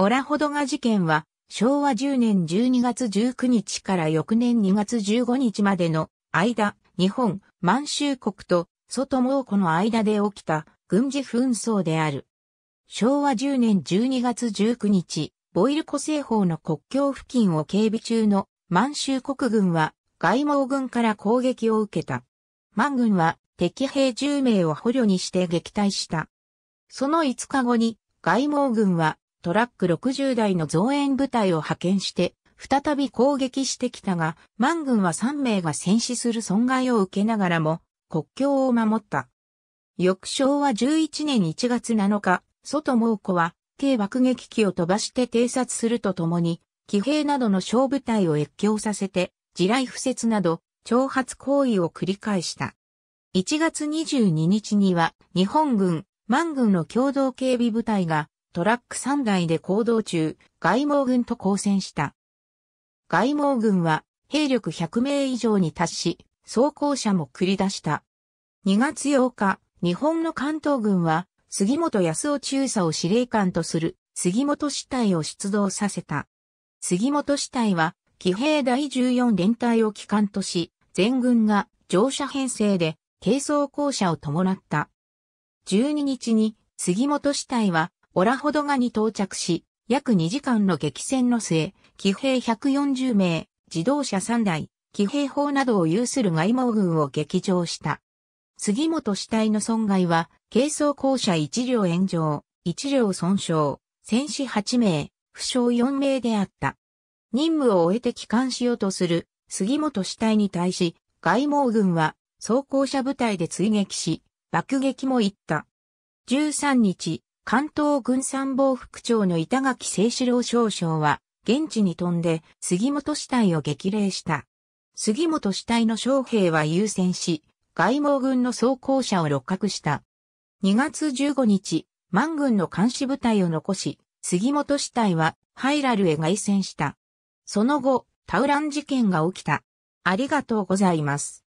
オラホドガ事件は、昭和10年12月19日から翌年2月15日までの間、日本、満州国と外蒙古の間で起きた軍事紛争である。昭和10年12月19日、ボイル湖西方の国境付近を警備中の満州国軍は外蒙軍から攻撃を受けた。満軍は敵兵10名を捕虜にして撃退した。その5日後に外蒙軍はトラック60台の増援部隊を派遣して、再び攻撃してきたが、万軍は3名が戦死する損害を受けながらも、国境を守った。翌昭和11年1月7日、外蒙古は、軽爆撃機を飛ばして偵察するとともに、騎兵などの小部隊を越境させて、地雷不設など、挑発行為を繰り返した。1月22日には、日本軍、万軍の共同警備部隊が、トラック3台で行動中、外毛軍と交戦した。外毛軍は兵力100名以上に達し、装甲車も繰り出した。2月8日、日本の関東軍は、杉本康夫中佐を司令官とする杉本支隊を出動させた。杉本支隊は、騎兵第14連隊を機関とし、全軍が乗車編成で、軽装甲車を伴った。12日に、杉本支隊は、オラホドガに到着し、約2時間の激戦の末、騎兵140名、自動車3台、騎兵砲などを有する外務軍を撃上した。杉本死体の損害は、軽装校舎1両炎上、1両損傷、戦死8名、負傷4名であった。任務を終えて帰還しようとする杉本死体に対し、外務軍は装甲車部隊で追撃し、爆撃も行った。13日、関東軍参謀副長の板垣清志郎少将は、現地に飛んで杉本死体を激励した。杉本死体の将兵は優先し、外務軍の装甲車を六角した。2月15日、満軍の監視部隊を残し、杉本死体はハイラルへ凱旋した。その後、タウラン事件が起きた。ありがとうございます。